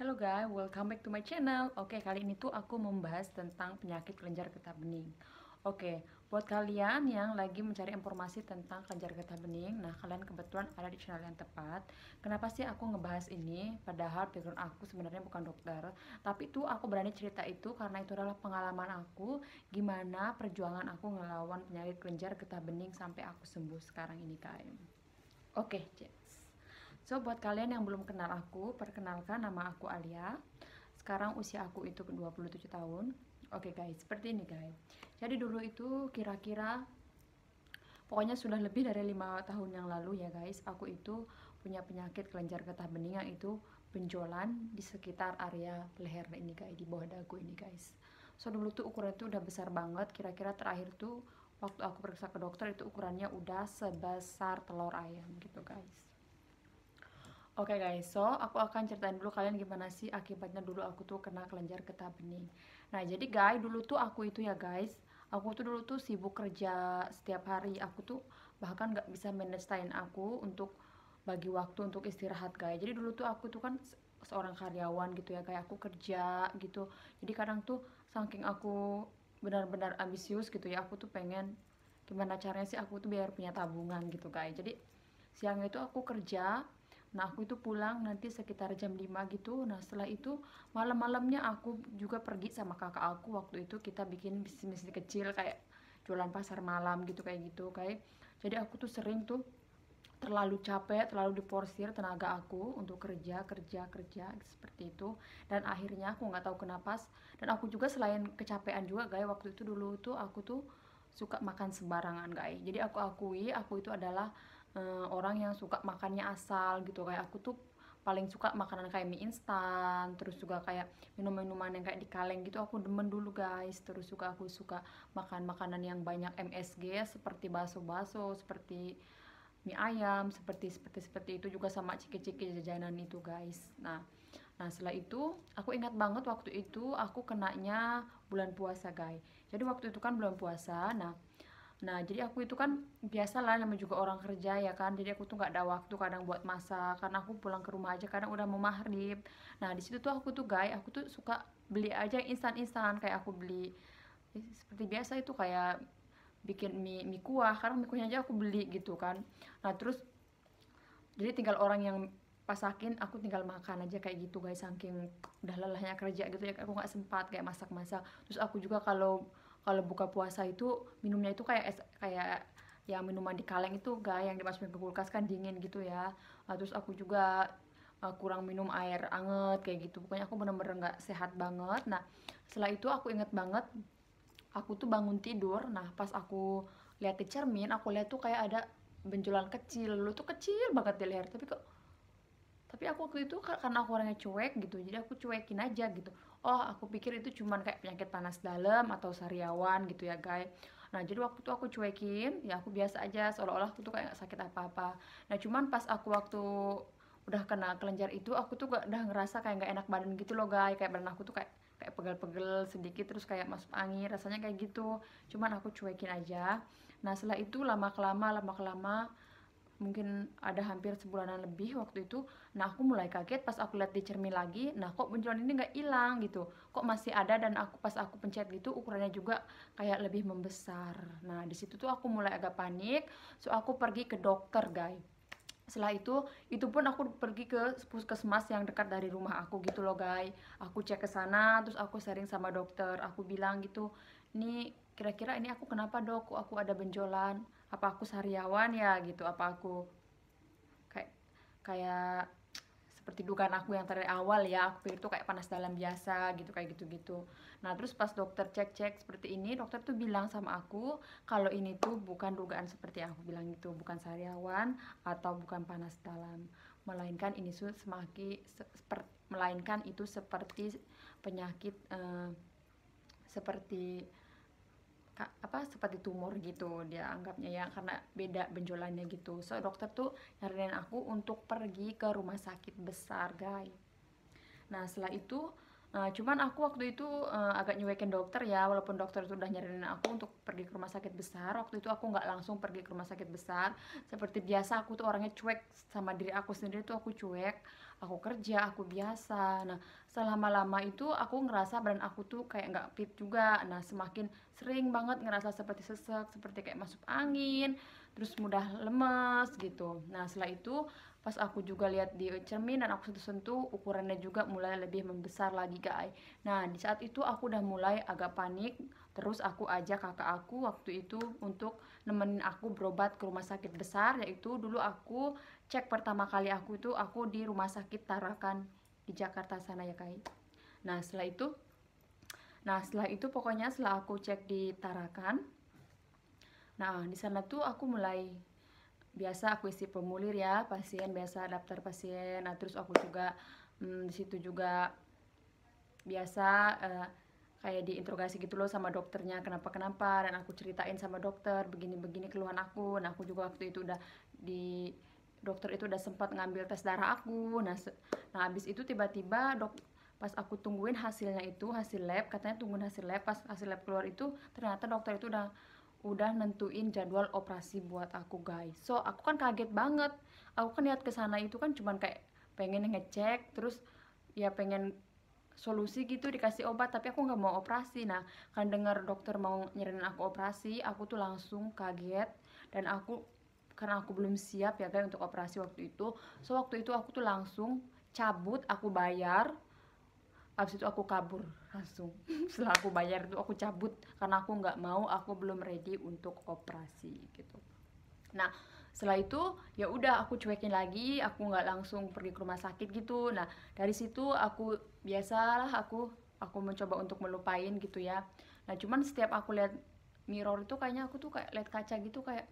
Hello guys, welcome back to my channel Oke, kali ini tuh aku membahas tentang penyakit kelenjar getah bening Oke, buat kalian yang lagi mencari informasi tentang kelenjar getah bening Nah, kalian kebetulan ada di channel yang tepat Kenapa sih aku ngebahas ini? Padahal background aku sebenarnya bukan dokter Tapi itu aku berani cerita itu karena itu adalah pengalaman aku Gimana perjuangan aku ngelawan penyakit kelenjar getah bening sampai aku sembuh sekarang ini guys Oke, cek So, buat kalian yang belum kenal aku, perkenalkan nama aku Alia. Sekarang usia aku itu 27 tahun. Oke okay guys, seperti ini guys. Jadi dulu itu kira-kira pokoknya sudah lebih dari lima tahun yang lalu ya guys, aku itu punya penyakit kelenjar getah bening yang itu benjolan di sekitar area leher ini guys, di bawah dagu ini guys. So dulu tuh ukuran itu udah besar banget, kira-kira terakhir tuh waktu aku periksa ke dokter itu ukurannya udah sebesar telur ayam gitu guys Oke okay guys, so aku akan ceritain dulu kalian gimana sih akibatnya dulu aku tuh kena kelenjar getah bening. Nah jadi guys, dulu tuh aku itu ya guys, aku tuh dulu tuh sibuk kerja setiap hari. Aku tuh bahkan nggak bisa manage time aku untuk bagi waktu untuk istirahat guys. Jadi dulu tuh aku tuh kan seorang karyawan gitu ya kayak aku kerja gitu. Jadi kadang tuh saking aku benar-benar ambisius gitu ya, aku tuh pengen gimana caranya sih aku tuh biar punya tabungan gitu guys. Jadi siang itu aku kerja Nah aku itu pulang nanti sekitar jam 5 gitu Nah setelah itu malam-malamnya aku juga pergi sama kakak aku Waktu itu kita bikin bisnis kecil kayak jualan pasar malam gitu kayak gitu kayak Jadi aku tuh sering tuh terlalu capek, terlalu diporsir tenaga aku untuk kerja, kerja, kerja seperti itu dan akhirnya aku nggak tahu kenapa dan aku juga selain kecapean juga guys waktu itu dulu tuh aku tuh suka makan sembarangan guys jadi aku akui aku itu adalah uh, orang yang suka makannya asal gitu kayak aku tuh paling suka makanan kayak mie instan terus juga kayak minum-minuman yang kayak di kaleng gitu aku demen dulu guys terus juga aku suka makan makanan yang banyak MSG seperti baso-baso seperti mie ayam seperti seperti seperti itu juga sama ciki-ciki jajanan itu guys nah nah setelah itu aku ingat banget waktu itu aku kenanya bulan puasa guys jadi waktu itu kan bulan puasa nah Nah, jadi aku itu kan biasa lah namanya juga orang kerja ya kan. Jadi aku tuh nggak ada waktu kadang buat masak karena aku pulang ke rumah aja karena udah mau maghrib. Nah, di situ tuh aku tuh guys, aku tuh suka beli aja instan-instan kayak aku beli eh, seperti biasa itu kayak bikin mie, mie kuah. Karena mie kuahnya aja aku beli gitu kan. Nah, terus jadi tinggal orang yang pasakin aku tinggal makan aja kayak gitu guys saking udah lelahnya kerja gitu ya aku nggak sempat kayak masak-masak terus aku juga kalau kalau buka puasa itu minumnya itu kayak es, kayak ya minuman di kaleng itu gak yang dimasukin ke kulkas kan dingin gitu ya nah, terus aku juga uh, kurang minum air anget kayak gitu pokoknya aku bener-bener nggak sehat banget nah setelah itu aku inget banget aku tuh bangun tidur nah pas aku lihat di cermin aku lihat tuh kayak ada benjolan kecil lu tuh kecil banget di leher tapi kok tapi aku waktu itu karena aku orangnya cuek gitu jadi aku cuekin aja gitu oh aku pikir itu cuma kayak penyakit panas dalam atau sariawan gitu ya guys Nah, jadi waktu itu aku cuekin, ya aku biasa aja, seolah-olah aku tuh kayak gak sakit apa-apa. Nah, cuman pas aku waktu udah kena kelenjar itu, aku tuh gak, udah ngerasa kayak gak enak badan gitu loh, guys. Kayak badan aku tuh kayak kayak pegel-pegel sedikit terus kayak masuk angin rasanya kayak gitu cuman aku cuekin aja nah setelah itu lama kelama lama kelama mungkin ada hampir sebulanan lebih waktu itu nah aku mulai kaget pas aku lihat di cermin lagi nah kok benjolan ini nggak hilang gitu kok masih ada dan aku pas aku pencet gitu ukurannya juga kayak lebih membesar nah di situ tuh aku mulai agak panik so aku pergi ke dokter guys setelah itu itu pun aku pergi ke puskesmas yang dekat dari rumah aku gitu loh guys aku cek ke sana terus aku sharing sama dokter aku bilang gitu nih kira-kira ini aku kenapa dok aku ada benjolan apa aku sariawan ya gitu apa aku kayak kayak seperti dugaan aku yang dari awal ya aku pikir itu kayak panas dalam biasa gitu kayak gitu-gitu nah terus pas dokter cek-cek seperti ini dokter tuh bilang sama aku kalau ini tuh bukan dugaan seperti aku bilang itu bukan sariawan atau bukan panas dalam melainkan ini tuh seperti melainkan itu seperti penyakit eh, seperti apa seperti tumor gitu dia anggapnya ya karena beda benjolannya gitu so dokter tuh nyaranin aku untuk pergi ke rumah sakit besar guys nah setelah itu Uh, cuman aku waktu itu uh, agak nyuekin dokter ya walaupun dokter itu udah nyariin aku untuk pergi ke rumah sakit besar waktu itu aku nggak langsung pergi ke rumah sakit besar seperti biasa aku tuh orangnya cuek sama diri aku sendiri tuh aku cuek aku kerja aku biasa nah selama lama itu aku ngerasa badan aku tuh kayak nggak fit juga nah semakin sering banget ngerasa seperti sesek seperti kayak masuk angin terus mudah lemes gitu nah setelah itu pas aku juga lihat di cermin dan aku sentuh-sentuh ukurannya juga mulai lebih membesar lagi guys nah di saat itu aku udah mulai agak panik terus aku ajak kakak aku waktu itu untuk nemenin aku berobat ke rumah sakit besar yaitu dulu aku cek pertama kali aku itu aku di rumah sakit Tarakan di Jakarta sana ya guys nah setelah itu nah setelah itu pokoknya setelah aku cek di Tarakan Nah, di sana tuh aku mulai biasa aku isi formulir ya pasien biasa daftar pasien nah terus aku juga hmm, di situ juga biasa uh, kayak diinterogasi gitu loh sama dokternya kenapa kenapa dan aku ceritain sama dokter begini begini keluhan aku nah aku juga waktu itu udah di dokter itu udah sempat ngambil tes darah aku nah nah abis itu tiba-tiba dok pas aku tungguin hasilnya itu hasil lab katanya tungguin hasil lab pas hasil lab keluar itu ternyata dokter itu udah udah nentuin jadwal operasi buat aku guys so aku kan kaget banget aku kan lihat ke sana itu kan cuman kayak pengen ngecek terus ya pengen solusi gitu dikasih obat tapi aku nggak mau operasi nah kan dengar dokter mau nyerahin aku operasi aku tuh langsung kaget dan aku karena aku belum siap ya guys untuk operasi waktu itu so waktu itu aku tuh langsung cabut aku bayar abis itu aku kabur langsung setelah aku bayar itu aku cabut karena aku nggak mau aku belum ready untuk operasi gitu nah setelah itu ya udah aku cuekin lagi aku nggak langsung pergi ke rumah sakit gitu nah dari situ aku biasalah aku aku mencoba untuk melupain gitu ya nah cuman setiap aku lihat mirror itu kayaknya aku tuh kayak lihat kaca gitu kayak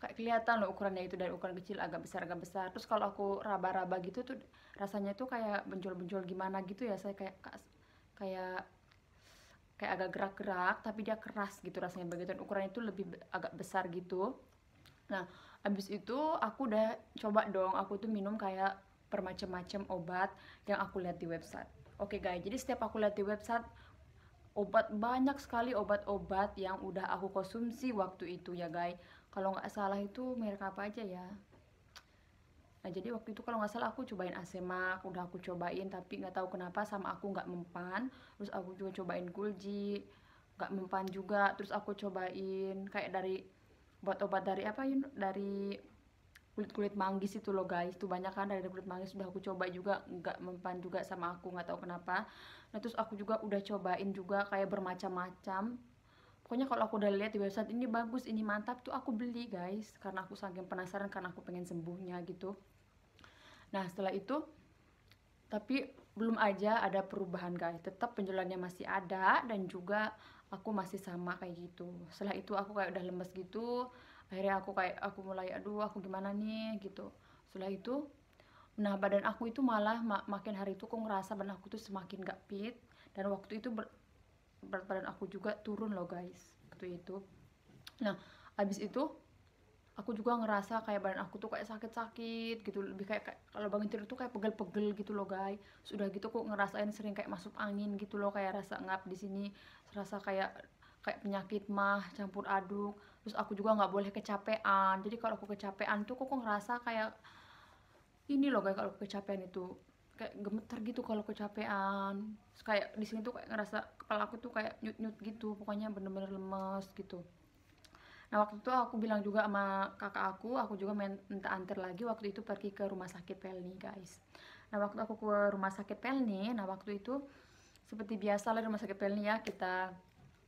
kayak kelihatan loh ukurannya itu dari ukuran kecil agak besar agak besar terus kalau aku raba-raba gitu tuh rasanya tuh kayak benjol-benjol gimana gitu ya saya kayak kayak kayak agak gerak-gerak tapi dia keras gitu rasanya begitu dan ukurannya itu lebih agak besar gitu nah abis itu aku udah coba dong aku tuh minum kayak bermacam-macam obat yang aku lihat di website oke okay, guys jadi setiap aku lihat di website obat banyak sekali obat-obat yang udah aku konsumsi waktu itu ya guys kalau nggak salah itu merek apa aja ya Nah jadi waktu itu kalau nggak salah aku cobain aku udah aku cobain tapi nggak tahu kenapa sama aku nggak mempan. Terus aku juga cobain gulji, nggak mempan juga. Terus aku cobain kayak dari buat obat dari apa ya dari kulit-kulit manggis itu loh guys. Itu banyak kan dari kulit manggis udah aku coba juga nggak mempan juga sama aku nggak tahu kenapa. Nah terus aku juga udah cobain juga kayak bermacam-macam pokoknya kalau aku udah lihat di website ini bagus ini mantap tuh aku beli guys karena aku saking penasaran karena aku pengen sembuhnya gitu nah setelah itu tapi belum aja ada perubahan guys tetap penjualannya masih ada dan juga aku masih sama kayak gitu setelah itu aku kayak udah lemes gitu akhirnya aku kayak aku mulai aduh aku gimana nih gitu setelah itu nah badan aku itu malah mak makin hari itu aku ngerasa badan aku tuh semakin gak fit dan waktu itu berat badan aku juga turun loh guys waktu itu nah abis itu aku juga ngerasa kayak badan aku tuh kayak sakit-sakit gitu lebih kayak, kayak kalau bangun tidur tuh kayak pegel-pegel gitu loh guys sudah gitu kok ngerasain sering kayak masuk angin gitu loh kayak rasa ngap di sini rasa kayak kayak penyakit mah campur aduk terus aku juga nggak boleh kecapean jadi kalau aku kecapean tuh kok ngerasa kayak ini loh guys kalau kecapean itu kayak gemeter gitu kalau kecapean Terus kayak di sini tuh kayak ngerasa kepala aku tuh kayak nyut nyut gitu pokoknya bener-bener lemes gitu nah waktu itu aku bilang juga sama kakak aku aku juga minta antar lagi waktu itu pergi ke rumah sakit Pelni guys nah waktu aku ke rumah sakit Pelni nah waktu itu seperti biasa lah di rumah sakit Pelni ya kita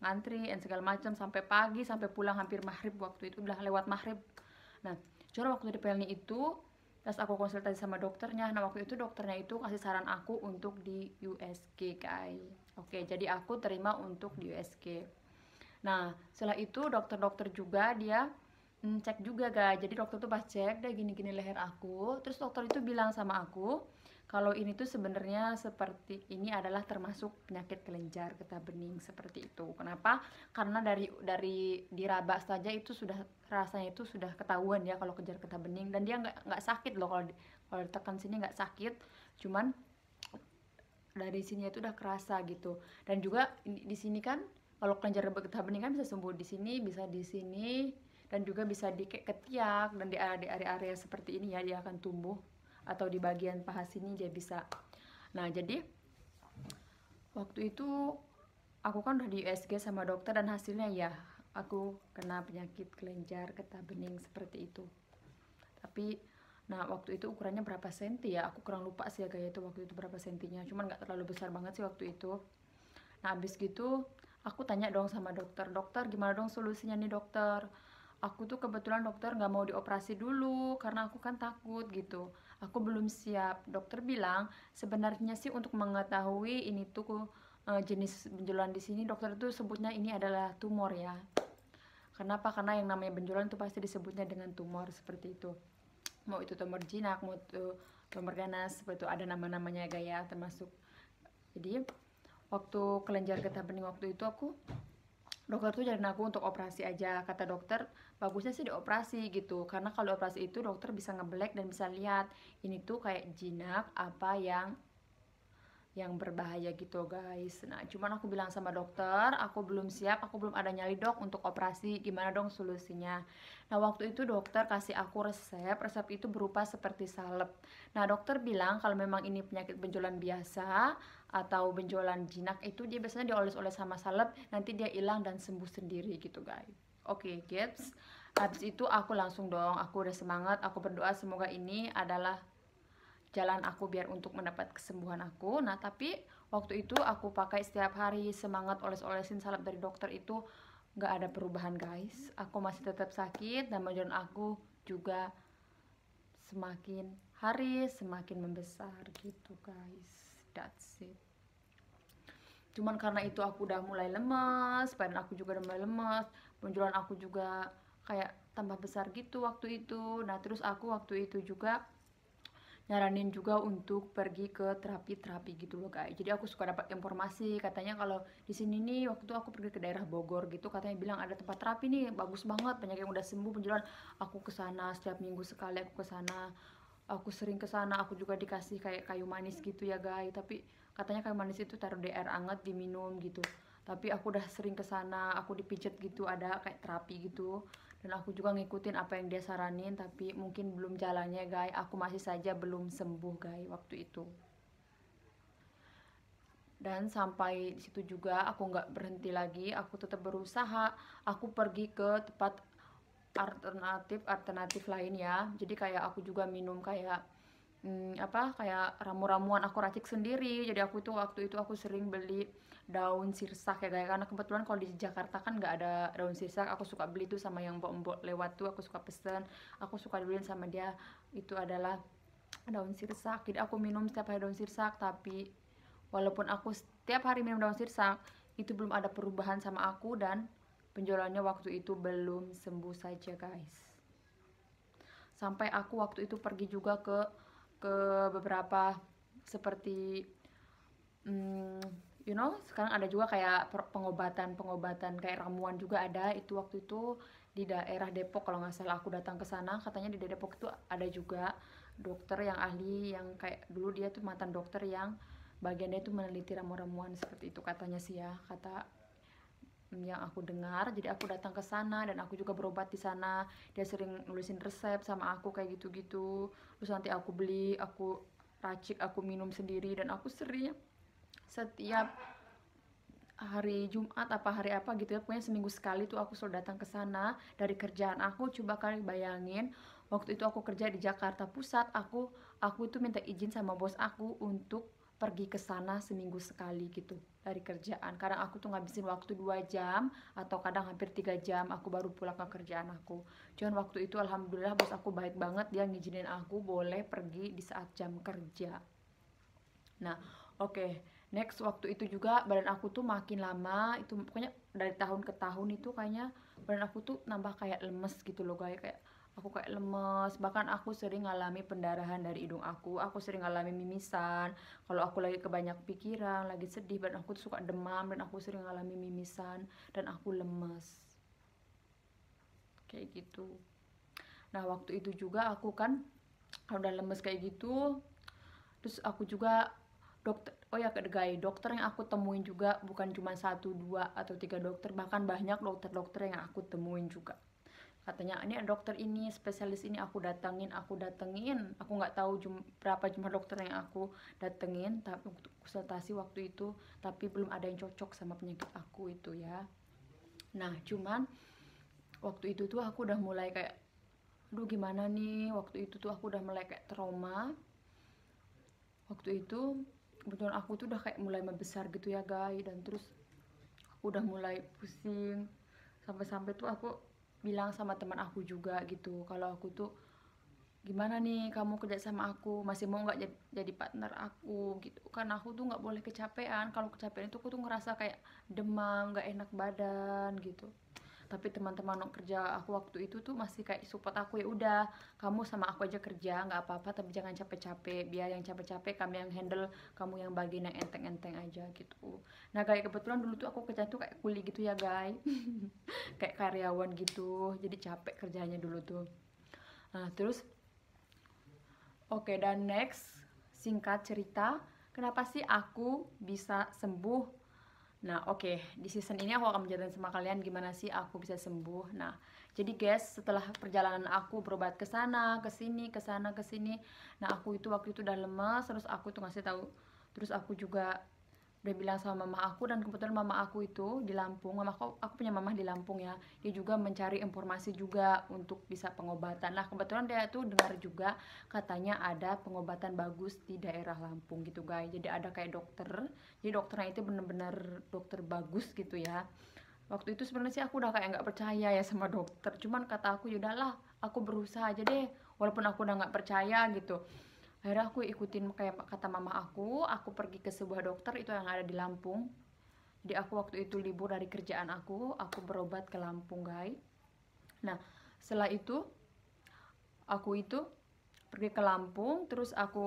ngantri dan segala macam sampai pagi sampai pulang hampir maghrib waktu itu udah lewat maghrib nah cuma waktu di Pelni itu Terus aku konsultasi sama dokternya. Nah, waktu itu dokternya itu kasih saran aku untuk di USG, guys. Oke, jadi aku terima untuk di USG. Nah, setelah itu dokter-dokter juga dia hmm, cek juga, guys. Jadi dokter tuh pas cek, dia gini-gini leher aku. Terus dokter itu bilang sama aku, kalau ini tuh sebenarnya seperti ini adalah termasuk penyakit kelenjar getah bening seperti itu. Kenapa? Karena dari dari diraba saja itu sudah rasanya itu sudah ketahuan ya kalau kejar getah bening dan dia nggak nggak sakit loh kalau kalau ditekan sini nggak sakit. Cuman dari sini itu udah kerasa gitu. Dan juga di, sini kan kalau kelenjar getah bening kan bisa sembuh di sini, bisa di sini dan juga bisa di ketiak dan di area-area seperti ini ya dia akan tumbuh atau di bagian paha sini dia bisa nah jadi waktu itu aku kan udah di USG sama dokter dan hasilnya ya aku kena penyakit kelenjar getah bening seperti itu tapi nah waktu itu ukurannya berapa senti ya aku kurang lupa sih ya gaya itu waktu itu berapa sentinya cuman nggak terlalu besar banget sih waktu itu nah abis gitu aku tanya dong sama dokter dokter gimana dong solusinya nih dokter aku tuh kebetulan dokter nggak mau dioperasi dulu karena aku kan takut gitu aku belum siap dokter bilang sebenarnya sih untuk mengetahui ini tuh uh, jenis benjolan di sini dokter tuh sebutnya ini adalah tumor ya kenapa karena yang namanya benjolan tuh pasti disebutnya dengan tumor seperti itu mau itu tumor jinak mau itu tumor ganas seperti itu ada nama-namanya gaya termasuk jadi waktu kelenjar getah bening waktu itu aku dokter tuh jadi aku untuk operasi aja kata dokter bagusnya sih dioperasi gitu karena kalau operasi itu dokter bisa ngeblek dan bisa lihat ini tuh kayak jinak apa yang yang berbahaya gitu guys nah cuman aku bilang sama dokter aku belum siap aku belum ada nyali dok untuk operasi gimana dong solusinya nah waktu itu dokter kasih aku resep resep itu berupa seperti salep nah dokter bilang kalau memang ini penyakit benjolan biasa atau benjolan jinak itu dia biasanya dioles-oles sama salep nanti dia hilang dan sembuh sendiri gitu guys oke okay, kids habis itu aku langsung dong aku udah semangat aku berdoa semoga ini adalah jalan aku biar untuk mendapat kesembuhan aku nah tapi waktu itu aku pakai setiap hari semangat oles-olesin salep dari dokter itu nggak ada perubahan guys aku masih tetap sakit dan badan aku juga semakin hari semakin membesar gitu guys that's it cuman karena itu aku udah mulai lemas badan aku juga udah mulai lemas, penjualan aku juga kayak tambah besar gitu waktu itu nah terus aku waktu itu juga nyaranin juga untuk pergi ke terapi-terapi gitu loh guys. Jadi aku suka dapat informasi katanya kalau di sini nih waktu itu aku pergi ke daerah Bogor gitu katanya bilang ada tempat terapi nih bagus banget banyak yang udah sembuh penjualan aku ke sana setiap minggu sekali aku ke sana aku sering ke sana aku juga dikasih kayak kayu manis gitu ya guys tapi katanya kayu manis itu taruh di anget diminum gitu tapi aku udah sering ke sana aku dipijet gitu ada kayak terapi gitu dan aku juga ngikutin apa yang dia saranin tapi mungkin belum jalannya guys aku masih saja belum sembuh guys waktu itu dan sampai di situ juga aku nggak berhenti lagi aku tetap berusaha aku pergi ke tempat alternatif alternatif lain ya jadi kayak aku juga minum kayak hmm, apa kayak ramu-ramuan aku racik sendiri jadi aku itu waktu itu aku sering beli daun sirsak ya kayak karena kebetulan kalau di Jakarta kan nggak ada daun sirsak aku suka beli tuh sama yang mbok-mbok lewat tuh aku suka pesen aku suka beliin sama dia itu adalah daun sirsak jadi aku minum setiap hari daun sirsak tapi walaupun aku setiap hari minum daun sirsak itu belum ada perubahan sama aku dan penjualannya waktu itu belum sembuh saja guys sampai aku waktu itu pergi juga ke ke beberapa seperti hmm, you know sekarang ada juga kayak pengobatan pengobatan kayak ramuan juga ada itu waktu itu di daerah Depok kalau nggak salah aku datang ke sana katanya di Depok itu ada juga dokter yang ahli yang kayak dulu dia tuh mantan dokter yang bagiannya itu meneliti ramuan-ramuan seperti itu katanya sih ya kata yang aku dengar jadi aku datang ke sana dan aku juga berobat di sana dia sering nulisin resep sama aku kayak gitu-gitu terus nanti aku beli aku racik aku minum sendiri dan aku sering setiap hari Jumat apa hari apa gitu ya pokoknya seminggu sekali tuh aku selalu datang ke sana dari kerjaan aku coba kalian bayangin waktu itu aku kerja di Jakarta Pusat aku aku itu minta izin sama bos aku untuk pergi ke sana seminggu sekali gitu dari kerjaan kadang aku tuh ngabisin waktu dua jam atau kadang hampir tiga jam aku baru pulang ke kerjaan aku cuman waktu itu alhamdulillah bos aku baik banget dia ngizinin aku boleh pergi di saat jam kerja nah oke okay. next waktu itu juga badan aku tuh makin lama itu pokoknya dari tahun ke tahun itu kayaknya badan aku tuh nambah kayak lemes gitu loh kayak kayak aku kayak lemes bahkan aku sering ngalami pendarahan dari hidung aku aku sering ngalami mimisan kalau aku lagi kebanyak pikiran lagi sedih dan aku suka demam dan aku sering ngalami mimisan dan aku lemes kayak gitu nah waktu itu juga aku kan kalau udah lemes kayak gitu terus aku juga dokter oh ya guys dokter yang aku temuin juga bukan cuma satu dua atau tiga dokter bahkan banyak dokter-dokter yang aku temuin juga katanya ini dokter ini spesialis ini aku datangin aku datengin aku nggak tahu jum berapa jumlah dokter yang aku datengin tapi untuk konsultasi waktu itu tapi belum ada yang cocok sama penyakit aku itu ya nah cuman waktu itu tuh aku udah mulai kayak aduh gimana nih waktu itu tuh aku udah mulai kayak trauma waktu itu kebetulan aku tuh udah kayak mulai membesar gitu ya guys dan terus aku udah mulai pusing sampai-sampai tuh aku bilang sama teman aku juga gitu kalau aku tuh gimana nih kamu kerja sama aku masih mau nggak jadi, partner aku gitu kan aku tuh nggak boleh kecapean kalau kecapean itu aku tuh ngerasa kayak demam nggak enak badan gitu tapi teman-teman kerja aku waktu itu tuh masih kayak support aku ya udah kamu sama aku aja kerja nggak apa-apa tapi jangan capek-capek biar yang capek-capek kami yang handle kamu yang bagian yang enteng-enteng aja gitu nah kayak kebetulan dulu tuh aku kerja tuh kayak kuli gitu ya guys kayak karyawan gitu jadi capek kerjanya dulu tuh nah terus oke okay, dan next singkat cerita kenapa sih aku bisa sembuh Nah, oke, okay. di season ini aku akan menjelaskan sama kalian gimana sih aku bisa sembuh. Nah, jadi guys, setelah perjalanan aku berobat ke sana, ke sini, ke sana, ke sini, nah aku itu waktu itu udah lemas terus aku tuh ngasih tahu, terus aku juga udah bilang sama mama aku dan kebetulan mama aku itu di Lampung mama aku aku punya mama di Lampung ya dia juga mencari informasi juga untuk bisa pengobatan Nah kebetulan dia tuh dengar juga katanya ada pengobatan bagus di daerah Lampung gitu guys jadi ada kayak dokter jadi dokternya itu bener-bener dokter bagus gitu ya waktu itu sebenarnya sih aku udah kayak nggak percaya ya sama dokter cuman kata aku yaudahlah aku berusaha aja deh walaupun aku udah nggak percaya gitu akhirnya aku ikutin kayak kata mama aku aku pergi ke sebuah dokter itu yang ada di Lampung jadi aku waktu itu libur dari kerjaan aku aku berobat ke Lampung guys nah setelah itu aku itu pergi ke Lampung terus aku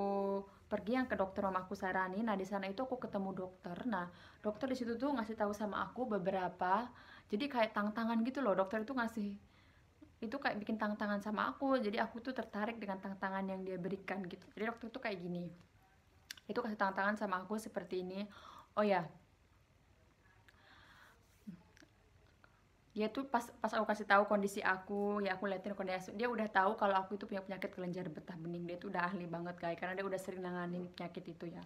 pergi yang ke dokter mama aku sarani nah di sana itu aku ketemu dokter nah dokter di situ tuh ngasih tahu sama aku beberapa jadi kayak tantangan gitu loh dokter itu ngasih itu kayak bikin tantangan sama aku jadi aku tuh tertarik dengan tantangan yang dia berikan gitu jadi waktu itu kayak gini itu kasih tantangan sama aku seperti ini oh ya dia tuh pas pas aku kasih tahu kondisi aku ya aku liatin kondisi dia udah tahu kalau aku itu punya penyakit kelenjar betah bening dia tuh udah ahli banget guys karena dia udah sering nanganin penyakit itu ya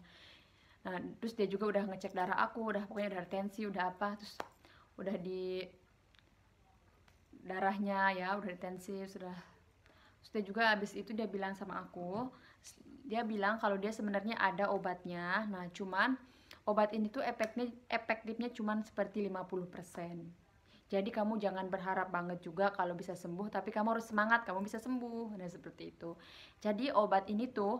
nah terus dia juga udah ngecek darah aku udah pokoknya darah tensi udah apa terus udah di darahnya ya udah intensif sudah sudah juga habis itu dia bilang sama aku dia bilang kalau dia sebenarnya ada obatnya nah cuman obat ini tuh efeknya efektifnya cuman seperti 50% jadi kamu jangan berharap banget juga kalau bisa sembuh tapi kamu harus semangat kamu bisa sembuh nah seperti itu jadi obat ini tuh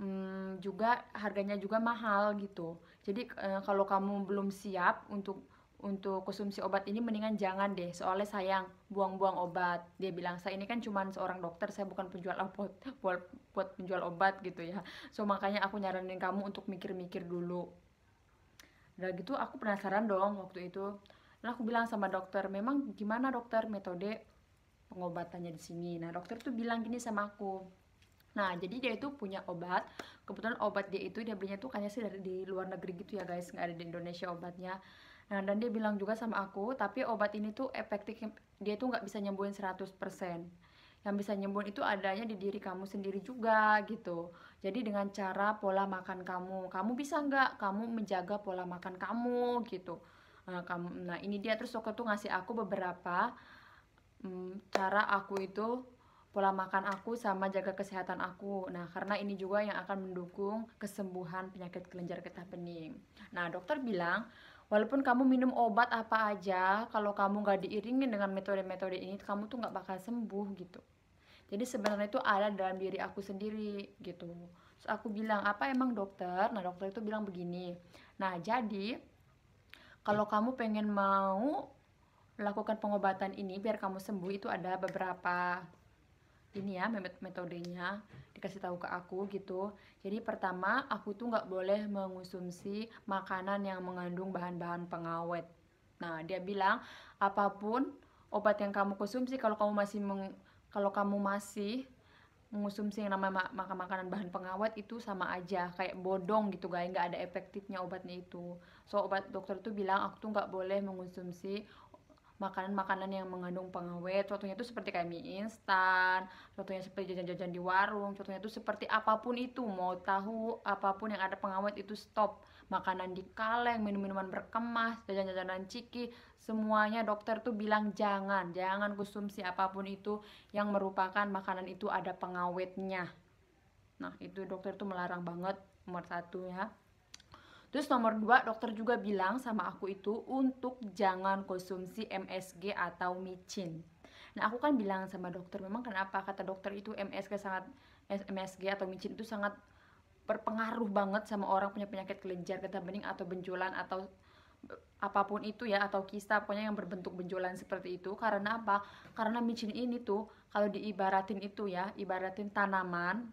hmm, juga harganya juga mahal gitu jadi eh, kalau kamu belum siap untuk untuk konsumsi obat ini mendingan jangan deh soalnya sayang buang-buang obat dia bilang saya ini kan cuma seorang dokter saya bukan penjual obat buat, buat penjual obat gitu ya so makanya aku nyaranin kamu untuk mikir-mikir dulu udah gitu aku penasaran dong waktu itu lalu aku bilang sama dokter memang gimana dokter metode pengobatannya di sini nah dokter tuh bilang gini sama aku Nah, jadi dia itu punya obat. Kebetulan obat dia itu dia belinya tuh kayaknya sih dari di luar negeri gitu ya, guys. Nggak ada di Indonesia obatnya. Nah, dan dia bilang juga sama aku, tapi obat ini tuh efektif dia tuh nggak bisa nyembuhin 100%. Yang bisa nyembuhin itu adanya di diri kamu sendiri juga gitu. Jadi dengan cara pola makan kamu, kamu bisa nggak kamu menjaga pola makan kamu gitu. Nah, kamu, nah ini dia terus dokter tuh ngasih aku beberapa hmm, cara aku itu pola makan aku sama jaga kesehatan aku. Nah, karena ini juga yang akan mendukung kesembuhan penyakit kelenjar getah bening. Nah, dokter bilang walaupun kamu minum obat apa aja kalau kamu nggak diiringin dengan metode-metode ini kamu tuh nggak bakal sembuh gitu jadi sebenarnya itu ada dalam diri aku sendiri gitu terus aku bilang apa emang dokter nah dokter itu bilang begini nah jadi kalau kamu pengen mau melakukan pengobatan ini biar kamu sembuh itu ada beberapa ini ya metodenya dikasih tahu ke aku gitu. Jadi pertama aku tuh nggak boleh mengonsumsi makanan yang mengandung bahan-bahan pengawet. Nah dia bilang apapun obat yang kamu konsumsi kalau kamu masih meng, kalau kamu masih mengonsumsi yang namanya makan makanan bahan pengawet itu sama aja kayak bodong gitu guys nggak ada efektifnya obatnya itu so obat dokter tuh bilang aku tuh nggak boleh mengonsumsi makanan-makanan yang mengandung pengawet contohnya itu seperti kayak mie instan contohnya seperti jajan-jajan di warung contohnya itu seperti apapun itu mau tahu apapun yang ada pengawet itu stop makanan di kaleng minum-minuman berkemas jajan-jajanan ciki semuanya dokter tuh bilang jangan jangan konsumsi apapun itu yang merupakan makanan itu ada pengawetnya nah itu dokter tuh melarang banget nomor satu ya Terus nomor dua, dokter juga bilang sama aku itu untuk jangan konsumsi MSG atau micin. Nah, aku kan bilang sama dokter, memang kenapa? Kata dokter itu MSG sangat MSG atau micin itu sangat berpengaruh banget sama orang punya penyakit kelenjar getah bening atau benjolan atau eh, apapun itu ya atau kista pokoknya yang berbentuk benjolan seperti itu karena apa? Karena micin ini tuh kalau diibaratin itu ya, ibaratin tanaman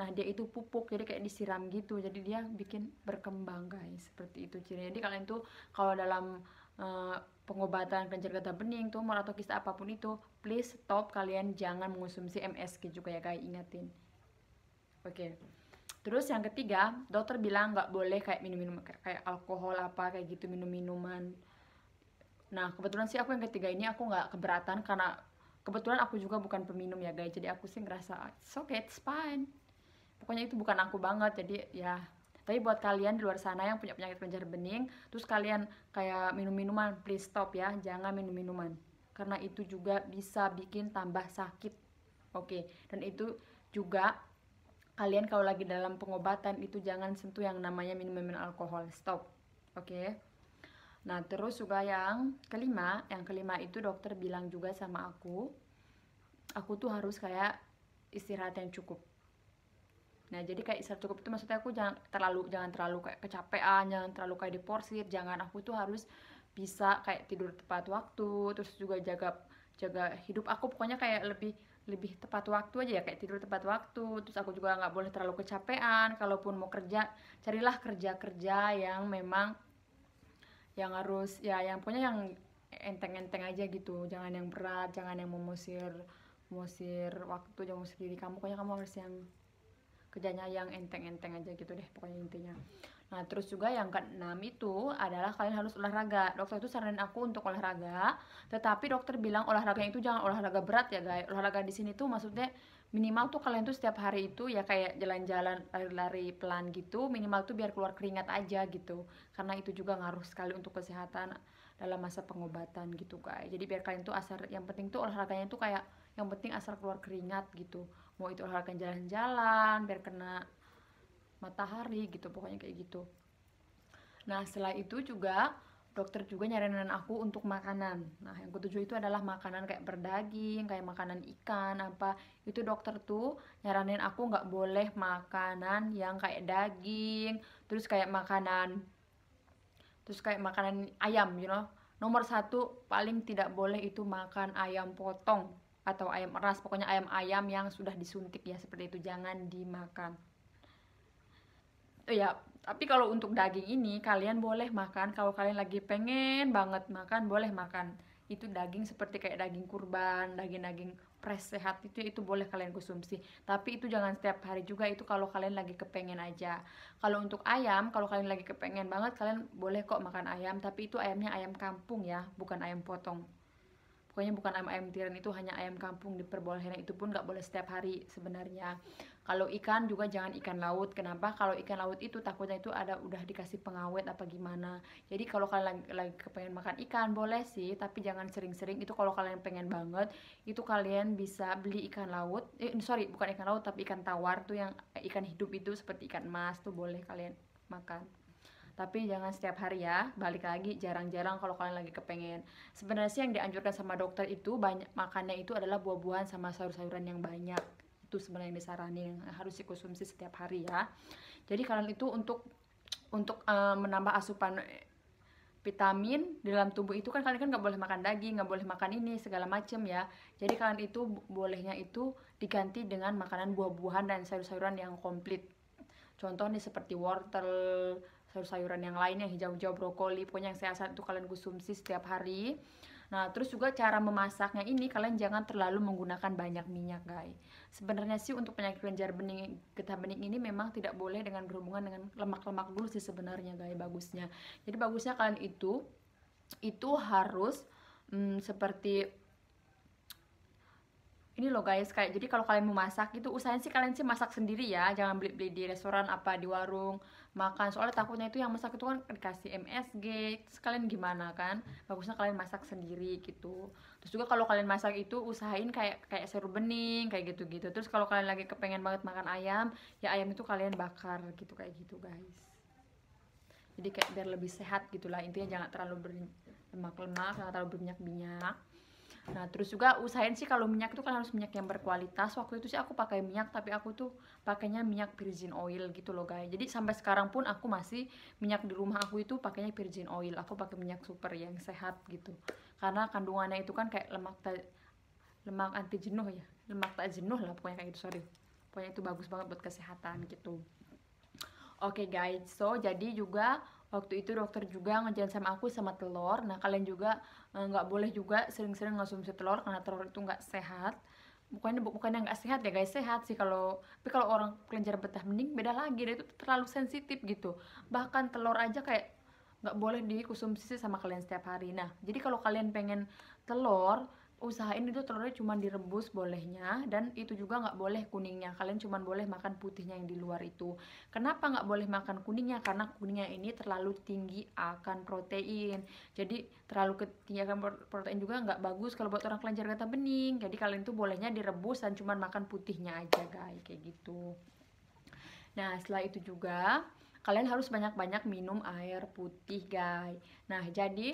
Nah, dia itu pupuk, jadi kayak disiram gitu. Jadi dia bikin berkembang, guys. Seperti itu ciri. Jadi kalian tuh kalau dalam uh, pengobatan kanker getah bening, tumor atau kista apapun itu, please stop kalian jangan mengonsumsi MSG juga ya, guys. Ingatin. Oke. Okay. Terus yang ketiga, dokter bilang nggak boleh kayak minum-minum kayak alkohol apa kayak gitu minum-minuman. Nah, kebetulan sih aku yang ketiga ini aku nggak keberatan karena kebetulan aku juga bukan peminum ya guys. Jadi aku sih ngerasa it's okay, it's fine pokoknya itu bukan aku banget jadi ya tapi buat kalian di luar sana yang punya penyakit kelenjar bening terus kalian kayak minum minuman please stop ya jangan minum minuman karena itu juga bisa bikin tambah sakit oke dan itu juga kalian kalau lagi dalam pengobatan itu jangan sentuh yang namanya minuman alkohol stop oke nah terus juga yang kelima yang kelima itu dokter bilang juga sama aku aku tuh harus kayak istirahat yang cukup Nah, jadi kayak istirahat cukup itu maksudnya aku jangan terlalu jangan terlalu kayak kecapean, jangan terlalu kayak diporsir, jangan aku tuh harus bisa kayak tidur tepat waktu, terus juga jaga jaga hidup aku pokoknya kayak lebih lebih tepat waktu aja ya kayak tidur tepat waktu terus aku juga nggak boleh terlalu kecapean kalaupun mau kerja carilah kerja kerja yang memang yang harus ya yang pokoknya yang enteng-enteng aja gitu jangan yang berat jangan yang memusir musir waktu jangan musir diri kamu pokoknya kamu harus yang kerjanya yang enteng-enteng aja gitu deh pokoknya intinya nah terus juga yang keenam itu adalah kalian harus olahraga dokter itu saranin aku untuk olahraga tetapi dokter bilang olahraga itu jangan olahraga berat ya guys olahraga di sini tuh maksudnya minimal tuh kalian tuh setiap hari itu ya kayak jalan-jalan lari-lari pelan gitu minimal tuh biar keluar keringat aja gitu karena itu juga ngaruh sekali untuk kesehatan dalam masa pengobatan gitu guys jadi biar kalian tuh asal yang penting tuh olahraganya tuh kayak yang penting asal keluar keringat gitu mau itu olahraga jalan-jalan biar kena matahari gitu pokoknya kayak gitu nah setelah itu juga dokter juga nyaranin aku untuk makanan nah yang ketujuh itu adalah makanan kayak berdaging kayak makanan ikan apa itu dokter tuh nyaranin aku nggak boleh makanan yang kayak daging terus kayak makanan terus kayak makanan ayam you know nomor satu paling tidak boleh itu makan ayam potong atau ayam eras pokoknya ayam-ayam yang sudah disuntik ya seperti itu jangan dimakan oh ya tapi kalau untuk daging ini kalian boleh makan kalau kalian lagi pengen banget makan boleh makan itu daging seperti kayak daging kurban daging-daging fresh sehat itu itu boleh kalian konsumsi tapi itu jangan setiap hari juga itu kalau kalian lagi kepengen aja kalau untuk ayam kalau kalian lagi kepengen banget kalian boleh kok makan ayam tapi itu ayamnya ayam kampung ya bukan ayam potong pokoknya bukan ayam ayam tiran itu hanya ayam kampung diperbolehkan itu pun nggak boleh setiap hari sebenarnya kalau ikan juga jangan ikan laut kenapa kalau ikan laut itu takutnya itu ada udah dikasih pengawet apa gimana jadi kalau kalian lagi, lagi kepengen makan ikan boleh sih tapi jangan sering-sering itu kalau kalian pengen banget itu kalian bisa beli ikan laut eh, sorry bukan ikan laut tapi ikan tawar tuh yang ikan hidup itu seperti ikan emas tuh boleh kalian makan tapi jangan setiap hari ya balik lagi jarang-jarang kalau kalian lagi kepengen sebenarnya sih yang dianjurkan sama dokter itu banyak makannya itu adalah buah-buahan sama sayur-sayuran yang banyak itu sebenarnya yang yang harus dikonsumsi setiap hari ya jadi kalian itu untuk untuk uh, menambah asupan vitamin di dalam tubuh itu kan kalian kan nggak boleh makan daging nggak boleh makan ini segala macem ya jadi kalian itu bolehnya itu diganti dengan makanan buah-buahan dan sayur-sayuran yang komplit contoh nih seperti wortel sayur-sayuran yang lainnya hijau-hijau brokoli pokoknya yang sehat itu kalian konsumsi setiap hari nah terus juga cara memasaknya ini kalian jangan terlalu menggunakan banyak minyak guys sebenarnya sih untuk penyakit kelenjar bening getah bening ini memang tidak boleh dengan berhubungan dengan lemak-lemak dulu sih sebenarnya guys bagusnya jadi bagusnya kalian itu itu harus hmm, seperti ini loh guys kayak jadi kalau kalian mau masak gitu usahain sih kalian sih masak sendiri ya jangan beli beli di restoran apa di warung makan soalnya takutnya itu yang masak itu kan dikasih MSG terus kalian gimana kan bagusnya kalian masak sendiri gitu terus juga kalau kalian masak itu usahain kayak kayak seru bening kayak gitu gitu terus kalau kalian lagi kepengen banget makan ayam ya ayam itu kalian bakar gitu kayak gitu guys jadi kayak biar lebih sehat gitulah intinya jangan terlalu berlemak-lemak jangan terlalu berminyak-minyak Nah, terus juga usahain sih kalau minyak itu kan harus minyak yang berkualitas. Waktu itu sih aku pakai minyak, tapi aku tuh pakainya minyak virgin oil gitu loh, guys. Jadi sampai sekarang pun aku masih minyak di rumah aku itu pakainya virgin oil. Aku pakai minyak super yang sehat gitu. Karena kandungannya itu kan kayak lemak ta lemak anti jenuh ya. Lemak tak jenuh lah pokoknya kayak gitu, sorry. Pokoknya itu bagus banget buat kesehatan gitu. Oke, okay, guys. So, jadi juga waktu itu dokter juga ngejalan sama aku sama telur nah kalian juga eh, nggak e, boleh juga sering-sering ngonsumsi telur karena telur itu nggak sehat bukannya bukannya nggak sehat ya guys sehat sih kalau tapi kalau orang kelenjar betah mending beda lagi dia itu terlalu sensitif gitu bahkan telur aja kayak nggak boleh dikonsumsi sama kalian setiap hari nah jadi kalau kalian pengen telur usahain itu telurnya cuma direbus bolehnya dan itu juga nggak boleh kuningnya kalian cuma boleh makan putihnya yang di luar itu kenapa nggak boleh makan kuningnya karena kuningnya ini terlalu tinggi akan protein jadi terlalu tinggi akan protein juga nggak bagus kalau buat orang kelenjar getah bening jadi kalian tuh bolehnya direbus dan cuma makan putihnya aja guys kayak gitu nah setelah itu juga kalian harus banyak-banyak minum air putih guys nah jadi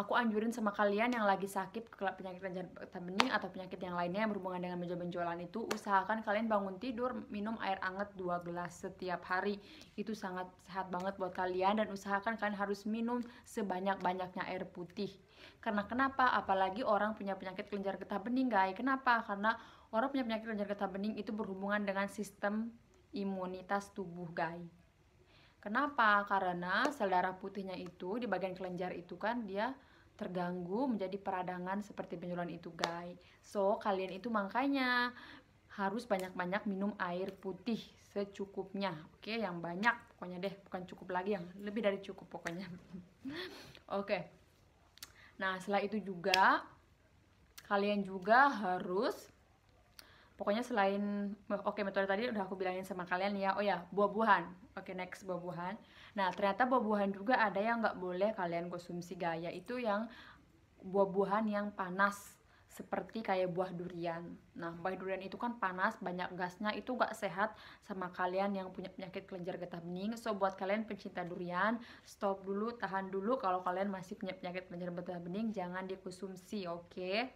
aku anjurin sama kalian yang lagi sakit penyakit lancar bening atau penyakit yang lainnya yang berhubungan dengan benjol-benjolan itu usahakan kalian bangun tidur minum air anget 2 gelas setiap hari itu sangat sehat banget buat kalian dan usahakan kalian harus minum sebanyak-banyaknya air putih karena kenapa apalagi orang punya penyakit kelenjar getah bening guys kenapa karena orang punya penyakit kelenjar getah bening itu berhubungan dengan sistem imunitas tubuh guys Kenapa? Karena sel darah putihnya itu di bagian kelenjar itu kan dia terganggu menjadi peradangan seperti penyuluhan itu guys so kalian itu makanya harus banyak-banyak minum air putih secukupnya oke okay? yang banyak pokoknya deh bukan cukup lagi yang lebih dari cukup pokoknya oke okay. nah setelah itu juga kalian juga harus pokoknya selain oke okay, metode tadi udah aku bilangin sama kalian ya oh ya buah-buahan oke okay, next buah-buahan nah ternyata buah-buahan juga ada yang nggak boleh kalian konsumsi gaya itu yang buah-buahan yang panas seperti kayak buah durian nah buah durian itu kan panas banyak gasnya itu nggak sehat sama kalian yang punya penyakit kelenjar getah bening so buat kalian pencinta durian stop dulu tahan dulu kalau kalian masih punya penyakit kelenjar getah bening jangan dikonsumsi oke okay?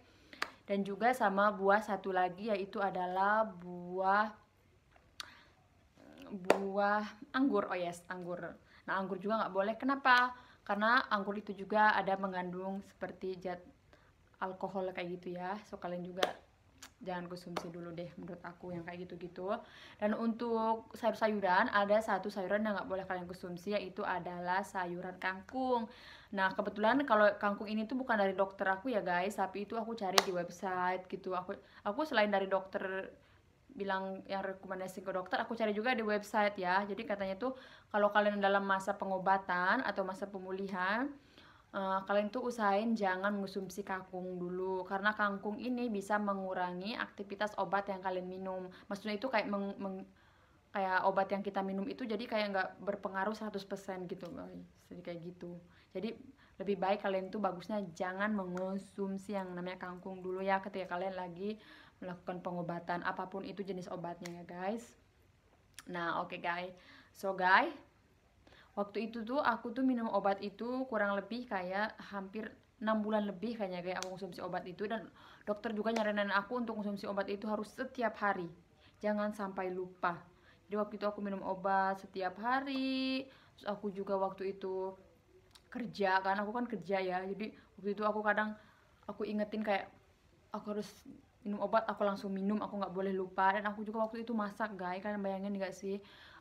dan juga sama buah satu lagi yaitu adalah buah eh, buah anggur oh yes anggur nah anggur juga nggak boleh kenapa karena anggur itu juga ada mengandung seperti zat alkohol kayak gitu ya so kalian juga jangan konsumsi dulu deh menurut aku yang kayak gitu-gitu dan untuk sayur-sayuran ada satu sayuran yang nggak boleh kalian konsumsi yaitu adalah sayuran kangkung nah kebetulan kalau kangkung ini tuh bukan dari dokter aku ya guys tapi itu aku cari di website gitu aku aku selain dari dokter bilang yang rekomendasi ke dokter aku cari juga di website ya jadi katanya tuh kalau kalian dalam masa pengobatan atau masa pemulihan uh, kalian tuh usahain jangan mengonsumsi kangkung dulu karena kangkung ini bisa mengurangi aktivitas obat yang kalian minum maksudnya itu kayak meng, meng kayak obat yang kita minum itu jadi kayak nggak berpengaruh 100% gitu guys jadi kayak gitu jadi lebih baik kalian tuh bagusnya jangan mengonsumsi yang namanya kangkung dulu ya ketika kalian lagi melakukan pengobatan apapun itu jenis obatnya ya guys nah oke okay guys so guys waktu itu tuh aku tuh minum obat itu kurang lebih kayak hampir enam bulan lebih kayaknya kayak aku konsumsi obat itu dan dokter juga nyaranin aku untuk konsumsi obat itu harus setiap hari jangan sampai lupa jadi waktu itu aku minum obat setiap hari terus aku juga waktu itu kerja kan aku kan kerja ya jadi waktu itu aku kadang aku ingetin kayak aku harus minum obat aku langsung minum aku nggak boleh lupa dan aku juga waktu itu masak guys kalian bayangin nggak sih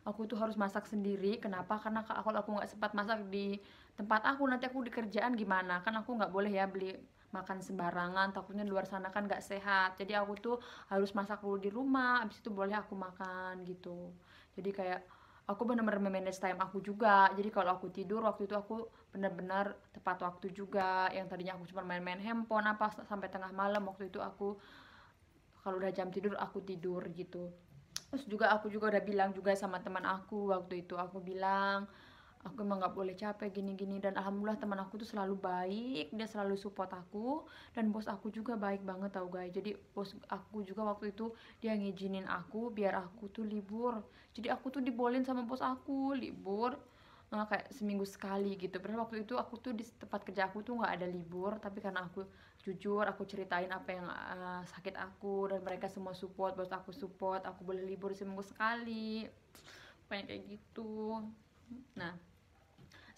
aku tuh harus masak sendiri kenapa karena kalau aku nggak sempat masak di tempat aku nanti aku di kerjaan gimana kan aku nggak boleh ya beli makan sembarangan takutnya di luar sana kan nggak sehat jadi aku tuh harus masak dulu di rumah Abis itu boleh aku makan gitu jadi kayak aku benar-benar memanage time aku juga jadi kalau aku tidur waktu itu aku bener-bener tepat waktu juga yang tadinya aku cuma main-main handphone apa sampai tengah malam waktu itu aku kalau udah jam tidur aku tidur gitu terus juga aku juga udah bilang juga sama teman aku waktu itu aku bilang aku emang nggak boleh capek gini-gini dan alhamdulillah teman aku tuh selalu baik dia selalu support aku dan bos aku juga baik banget tau guys jadi bos aku juga waktu itu dia ngizinin aku biar aku tuh libur jadi aku tuh dibolin sama bos aku libur nggak oh, kayak seminggu sekali gitu padahal waktu itu aku tuh di tempat kerja aku tuh nggak ada libur tapi karena aku jujur aku ceritain apa yang uh, sakit aku dan mereka semua support buat aku support aku boleh libur seminggu sekali banyak kayak gitu nah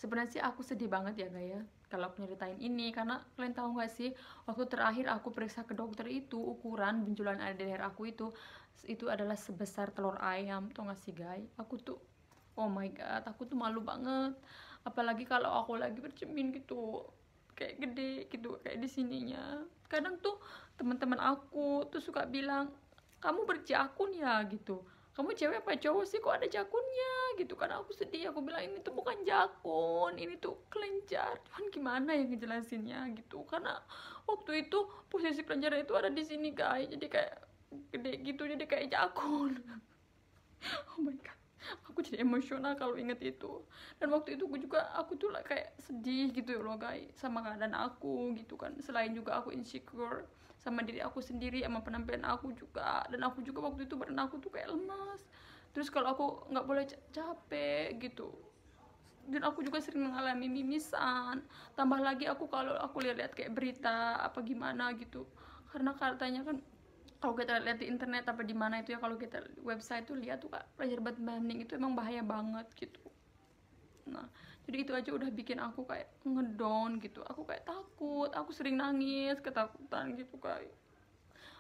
sebenarnya sih aku sedih banget ya gaya kalau aku nyeritain ini karena kalian tahu nggak sih waktu terakhir aku periksa ke dokter itu ukuran benjolan ada di leher aku itu itu adalah sebesar telur ayam tau gak sih guys aku tuh oh my god aku tuh malu banget apalagi kalau aku lagi bercermin gitu kayak gede gitu kayak di sininya kadang tuh teman-teman aku tuh suka bilang kamu berjakun ya gitu kamu cewek apa cowok sih kok ada jakunnya gitu karena aku sedih aku bilang ini tuh bukan jakun ini tuh kelenjar cuman gimana ya ngejelasinnya gitu karena waktu itu posisi kelenjar itu ada di sini guys jadi kayak gede gitu jadi kayak jakun oh my god aku jadi emosional kalau inget itu dan waktu itu aku juga aku tuh lah kayak sedih gitu ya loh guys sama keadaan aku gitu kan selain juga aku insecure sama diri aku sendiri sama penampilan aku juga dan aku juga waktu itu badan aku tuh kayak lemas terus kalau aku nggak boleh capek gitu dan aku juga sering mengalami mimisan tambah lagi aku kalau aku lihat-lihat kayak berita apa gimana gitu karena katanya kan kalau kita lihat di internet apa di mana itu ya kalau kita website tuh lihat tuh kak ah, pressure bat banding itu emang bahaya banget gitu nah jadi itu aja udah bikin aku kayak ngedown gitu aku kayak takut aku sering nangis ketakutan gitu kayak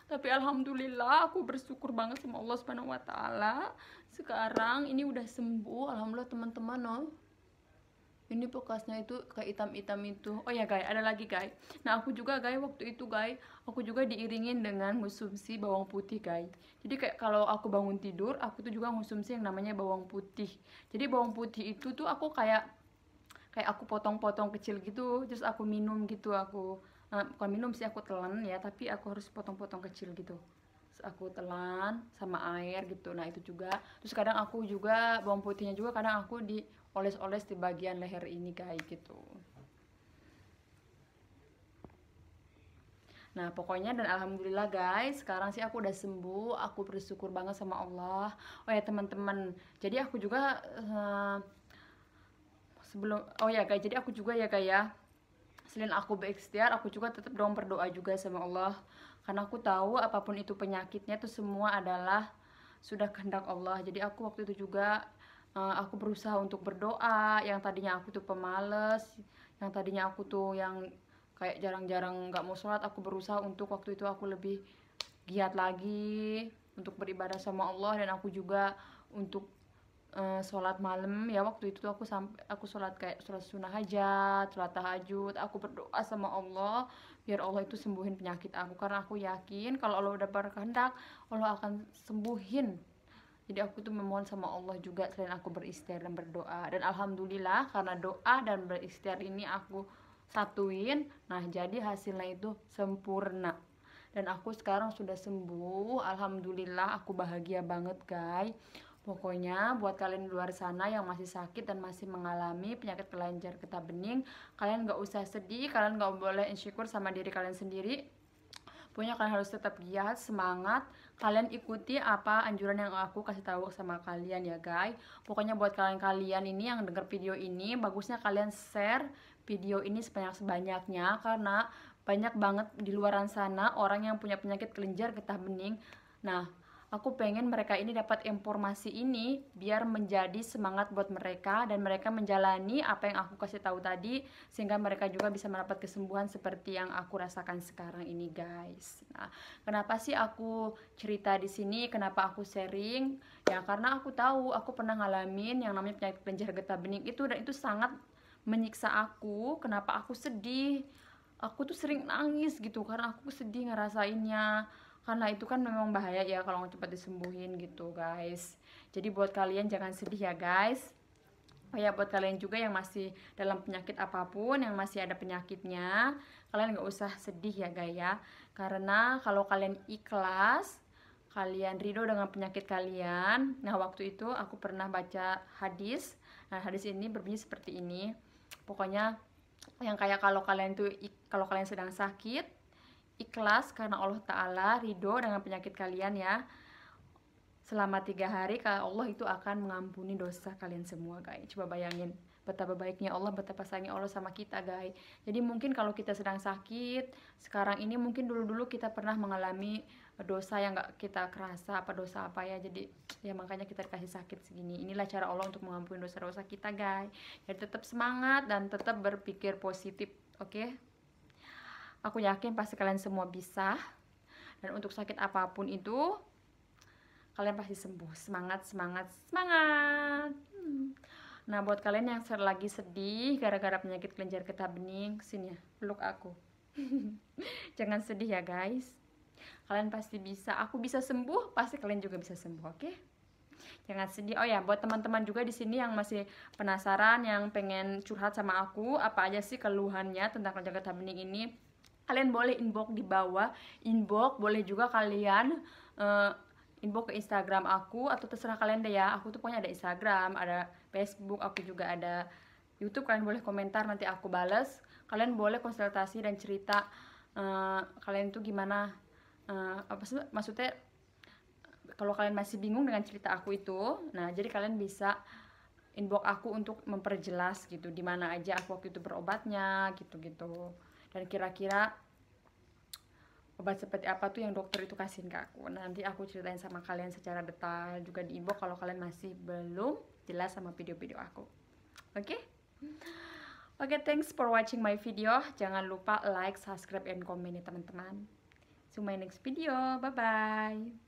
tapi alhamdulillah aku bersyukur banget sama Allah Subhanahu wa taala sekarang ini udah sembuh alhamdulillah teman-teman no ini bekasnya itu kayak hitam-hitam itu oh ya guys ada lagi guys nah aku juga guys waktu itu guys aku juga diiringin dengan konsumsi bawang putih guys jadi kayak kalau aku bangun tidur aku tuh juga konsumsi yang namanya bawang putih jadi bawang putih itu tuh aku kayak kayak aku potong-potong kecil gitu terus aku minum gitu aku nah, bukan minum sih aku telan ya tapi aku harus potong-potong kecil gitu aku telan sama air gitu nah itu juga terus kadang aku juga bawang putihnya juga kadang aku di oles-oles di bagian leher ini kayak gitu Nah pokoknya dan alhamdulillah guys sekarang sih aku udah sembuh aku bersyukur banget sama Allah Oh ya teman-teman jadi aku juga uh, sebelum oh ya guys jadi aku juga ya guys ya selain aku berikhtiar aku juga tetap dong berdoa juga sama Allah karena aku tahu apapun itu penyakitnya itu semua adalah sudah kehendak Allah jadi aku waktu itu juga Eh, aku berusaha untuk berdoa yang tadinya aku tuh pemales yang tadinya aku tuh yang kayak jarang-jarang nggak -jarang mau sholat aku berusaha untuk waktu itu aku lebih giat lagi untuk beribadah sama Allah dan aku juga untuk uh, sholat malam ya waktu itu tuh aku sampai aku sholat kayak sholat sunnah hajat sholat tahajud aku berdoa sama Allah biar Allah itu sembuhin penyakit aku karena aku yakin kalau Allah udah berkehendak Allah akan sembuhin jadi aku tuh memohon sama Allah juga selain aku beristirahat dan berdoa dan alhamdulillah karena doa dan beristirahat ini aku satuin nah jadi hasilnya itu sempurna dan aku sekarang sudah sembuh alhamdulillah aku bahagia banget guys Pokoknya buat kalian di luar sana yang masih sakit dan masih mengalami penyakit kelenjar getah bening, kalian nggak usah sedih, kalian nggak boleh insyukur sama diri kalian sendiri. Punya kalian harus tetap giat, semangat, kalian ikuti apa anjuran yang aku kasih tahu sama kalian ya guys pokoknya buat kalian-kalian ini yang denger video ini bagusnya kalian share video ini sebanyak-sebanyaknya karena banyak banget di luaran sana orang yang punya penyakit kelenjar getah bening nah aku pengen mereka ini dapat informasi ini biar menjadi semangat buat mereka dan mereka menjalani apa yang aku kasih tahu tadi sehingga mereka juga bisa mendapat kesembuhan seperti yang aku rasakan sekarang ini guys. Nah, kenapa sih aku cerita di sini? Kenapa aku sharing? Ya karena aku tahu aku pernah ngalamin yang namanya penyakit kelenjar getah bening itu dan itu sangat menyiksa aku. Kenapa aku sedih? Aku tuh sering nangis gitu karena aku sedih ngerasainnya karena itu kan memang bahaya ya kalau nggak cepat disembuhin gitu guys jadi buat kalian jangan sedih ya guys Oh ya buat kalian juga yang masih dalam penyakit apapun yang masih ada penyakitnya kalian nggak usah sedih ya guys ya karena kalau kalian ikhlas kalian ridho dengan penyakit kalian nah waktu itu aku pernah baca hadis nah hadis ini berbunyi seperti ini pokoknya yang kayak kalau kalian tuh kalau kalian sedang sakit ikhlas karena Allah Ta'ala ridho dengan penyakit kalian ya selama tiga hari kalau Allah itu akan mengampuni dosa kalian semua guys coba bayangin betapa baiknya Allah betapa sayangnya Allah sama kita guys jadi mungkin kalau kita sedang sakit sekarang ini mungkin dulu-dulu kita pernah mengalami dosa yang gak kita kerasa apa dosa apa ya jadi ya makanya kita dikasih sakit segini inilah cara Allah untuk mengampuni dosa-dosa kita guys jadi tetap semangat dan tetap berpikir positif oke okay? Aku yakin pasti kalian semua bisa. Dan untuk sakit apapun itu, kalian pasti sembuh. Semangat, semangat, semangat. Hmm. Nah, buat kalian yang lagi sedih gara-gara penyakit kelenjar getah bening, sini ya, peluk aku. Jangan sedih ya, guys. Kalian pasti bisa. Aku bisa sembuh, pasti kalian juga bisa sembuh, oke? Okay? Jangan sedih. Oh ya, buat teman-teman juga di sini yang masih penasaran, yang pengen curhat sama aku, apa aja sih keluhannya tentang kelenjar getah bening ini? kalian boleh inbox di bawah inbox boleh juga kalian uh, inbox ke Instagram aku atau terserah kalian deh ya aku tuh punya ada Instagram ada Facebook aku juga ada YouTube kalian boleh komentar nanti aku bales kalian boleh konsultasi dan cerita uh, kalian tuh gimana uh, apa sih maksudnya kalau kalian masih bingung dengan cerita aku itu nah jadi kalian bisa inbox aku untuk memperjelas gitu di mana aja aku waktu itu berobatnya gitu gitu dan kira-kira obat seperti apa tuh yang dokter itu kasih ke aku nanti aku ceritain sama kalian secara detail juga di inbox kalau kalian masih belum jelas sama video-video aku oke okay? oke okay, thanks for watching my video jangan lupa like subscribe and comment ya teman-teman see you my next video bye bye